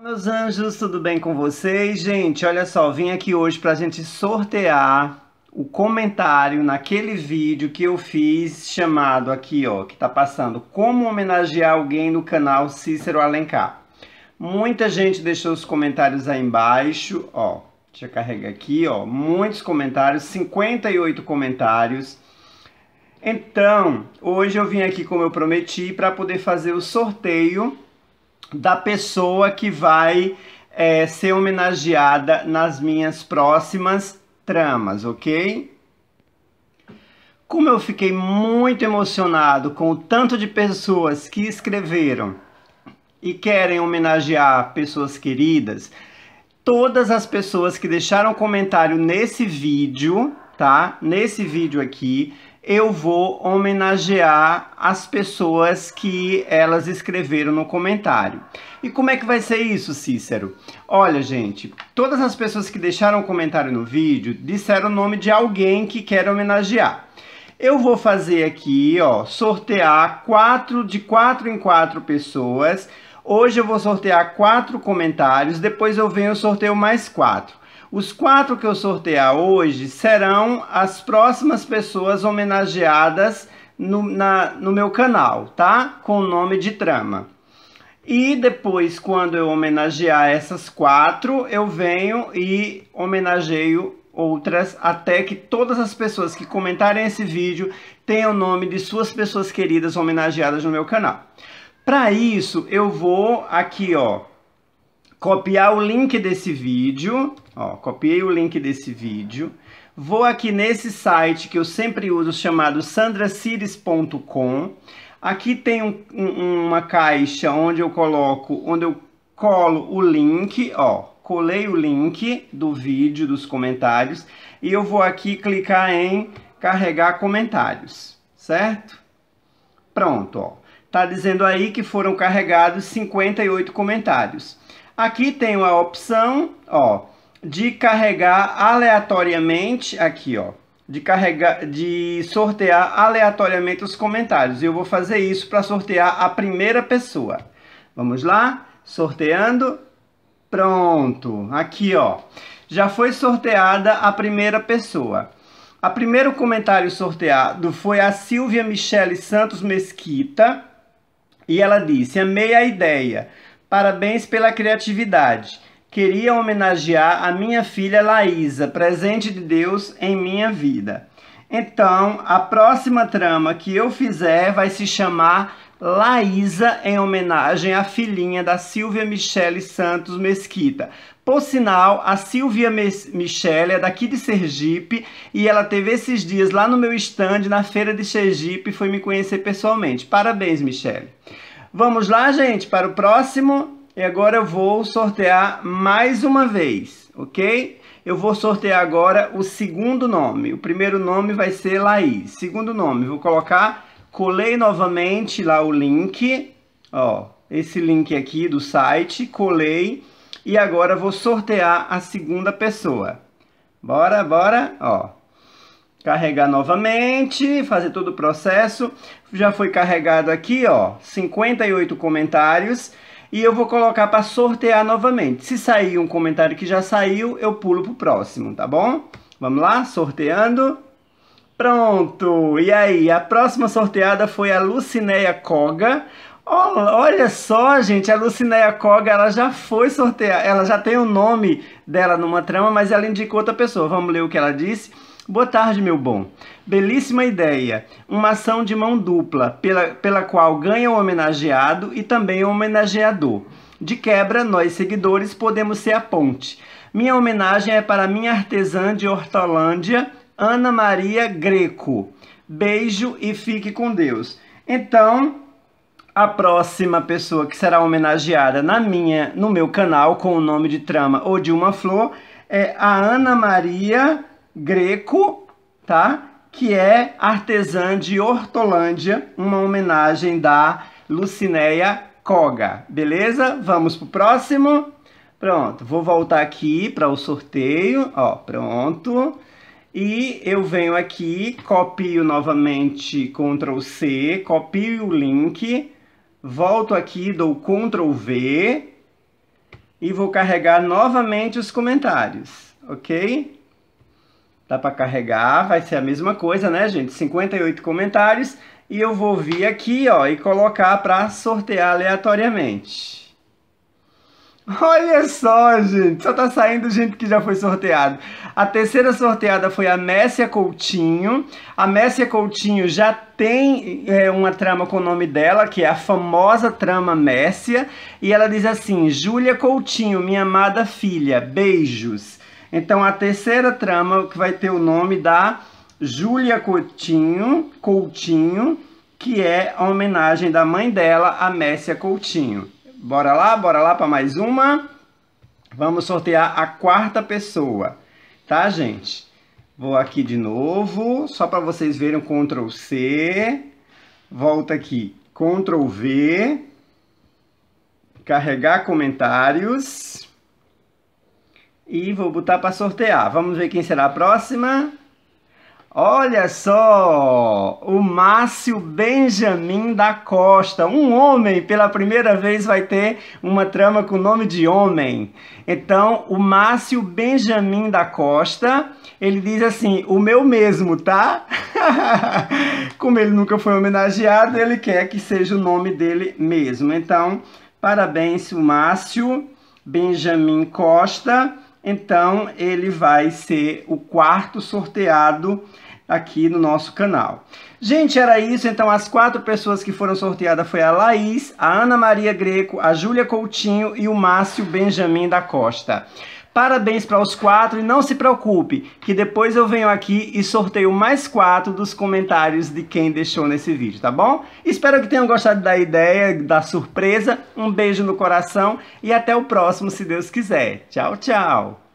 Meus anjos, tudo bem com vocês? Gente, olha só, vim aqui hoje para a gente sortear o comentário naquele vídeo que eu fiz chamado aqui, ó, que tá passando como homenagear alguém no canal Cícero Alencar. Muita gente deixou os comentários aí embaixo, ó. Deixa eu carregar aqui, ó, muitos comentários, 58 comentários. Então, hoje eu vim aqui como eu prometi para poder fazer o sorteio da pessoa que vai é, ser homenageada nas minhas próximas tramas, ok? Como eu fiquei muito emocionado com o tanto de pessoas que escreveram e querem homenagear pessoas queridas, todas as pessoas que deixaram comentário nesse vídeo, tá? Nesse vídeo aqui, eu vou homenagear as pessoas que elas escreveram no comentário. E como é que vai ser isso, Cícero? Olha, gente, todas as pessoas que deixaram comentário no vídeo disseram o nome de alguém que quer homenagear. Eu vou fazer aqui, ó, sortear quatro de quatro em quatro pessoas. Hoje eu vou sortear quatro comentários, depois eu venho e sorteio mais quatro. Os quatro que eu sortear hoje serão as próximas pessoas homenageadas no, na, no meu canal, tá? Com o nome de trama. E depois, quando eu homenagear essas quatro, eu venho e homenageio outras até que todas as pessoas que comentarem esse vídeo tenham o nome de suas pessoas queridas homenageadas no meu canal. Para isso, eu vou aqui, ó, copiar o link desse vídeo, ó, copiei o link desse vídeo, vou aqui nesse site que eu sempre uso chamado sandracires.com, aqui tem um, um, uma caixa onde eu coloco, onde eu colo o link, ó, colei o link do vídeo, dos comentários, e eu vou aqui clicar em carregar comentários, certo? Pronto, ó. Tá dizendo aí que foram carregados 58 comentários. Aqui tem a opção, ó, de carregar aleatoriamente aqui, ó, de carregar, de sortear aleatoriamente os comentários. E eu vou fazer isso para sortear a primeira pessoa. Vamos lá? Sorteando. Pronto. Aqui, ó. Já foi sorteada a primeira pessoa. A primeiro comentário sorteado foi a Silvia Michele Santos Mesquita, e ela disse: "Amei a ideia. Parabéns pela criatividade. Queria homenagear a minha filha Laísa, presente de Deus em minha vida. Então, a próxima trama que eu fizer vai se chamar Laísa, em homenagem à filhinha da Silvia Michele Santos Mesquita. Por sinal, a Silvia Michele é daqui de Sergipe e ela teve esses dias lá no meu stand na feira de Sergipe e foi me conhecer pessoalmente. Parabéns, Michele. Vamos lá, gente, para o próximo. E agora eu vou sortear mais uma vez, ok? Eu vou sortear agora o segundo nome. O primeiro nome vai ser Laís. Segundo nome, vou colocar... Colei novamente lá o link, ó, esse link aqui do site, colei. E agora vou sortear a segunda pessoa. Bora, bora, ó carregar novamente, fazer todo o processo. Já foi carregado aqui, ó, 58 comentários e eu vou colocar para sortear novamente. Se sair um comentário que já saiu, eu pulo pro próximo, tá bom? Vamos lá, sorteando. Pronto! E aí, a próxima sorteada foi a Lucinéia Coga. Olha só, gente, a Lucinéia Coga, ela já foi sorteada, ela já tem o nome dela numa trama, mas ela indicou outra pessoa. Vamos ler o que ela disse. Boa tarde, meu bom. Belíssima ideia. Uma ação de mão dupla, pela, pela qual ganha o homenageado e também o homenageador. De quebra, nós seguidores podemos ser a ponte. Minha homenagem é para minha artesã de Hortolândia, Ana Maria Greco. Beijo e fique com Deus. Então, a próxima pessoa que será homenageada na minha, no meu canal com o nome de trama ou de uma flor é a Ana Maria greco, tá? Que é artesã de Hortolândia, uma homenagem da Lucinéia Koga. Beleza? Vamos pro próximo. Pronto, vou voltar aqui para o sorteio, ó, pronto. E eu venho aqui, copio novamente Ctrl C, copio o link, volto aqui, dou Ctrl V e vou carregar novamente os comentários, ok? dá para carregar, vai ser a mesma coisa, né, gente? 58 comentários e eu vou vir aqui, ó, e colocar para sortear aleatoriamente. Olha só, gente, só tá saindo gente que já foi sorteado. A terceira sorteada foi a Messia Coutinho. A Messia Coutinho já tem é, uma trama com o nome dela, que é a famosa trama Messia, e ela diz assim: Júlia Coutinho, minha amada filha, beijos. Então, a terceira trama que vai ter o nome da Júlia Coutinho, Coutinho, que é a homenagem da mãe dela, a Messia Coutinho. Bora lá, bora lá para mais uma. Vamos sortear a quarta pessoa, tá, gente? Vou aqui de novo, só para vocês verem Ctrl C. Volta aqui, Ctrl V. Carregar comentários. E vou botar para sortear. Vamos ver quem será a próxima. Olha só, o Márcio Benjamin da Costa, um homem, pela primeira vez vai ter uma trama com nome de homem. Então, o Márcio Benjamin da Costa, ele diz assim: o meu mesmo, tá? Como ele nunca foi homenageado, ele quer que seja o nome dele mesmo. Então, parabéns, o Márcio Benjamin Costa então ele vai ser o quarto sorteado aqui no nosso canal. Gente, era isso. Então, as quatro pessoas que foram sorteadas foi a Laís, a Ana Maria Greco, a Júlia Coutinho e o Márcio Benjamin da Costa. Parabéns para os quatro e não se preocupe, que depois eu venho aqui e sorteio mais quatro dos comentários de quem deixou nesse vídeo, tá bom? Espero que tenham gostado da ideia, da surpresa. Um beijo no coração e até o próximo, se Deus quiser. Tchau, tchau!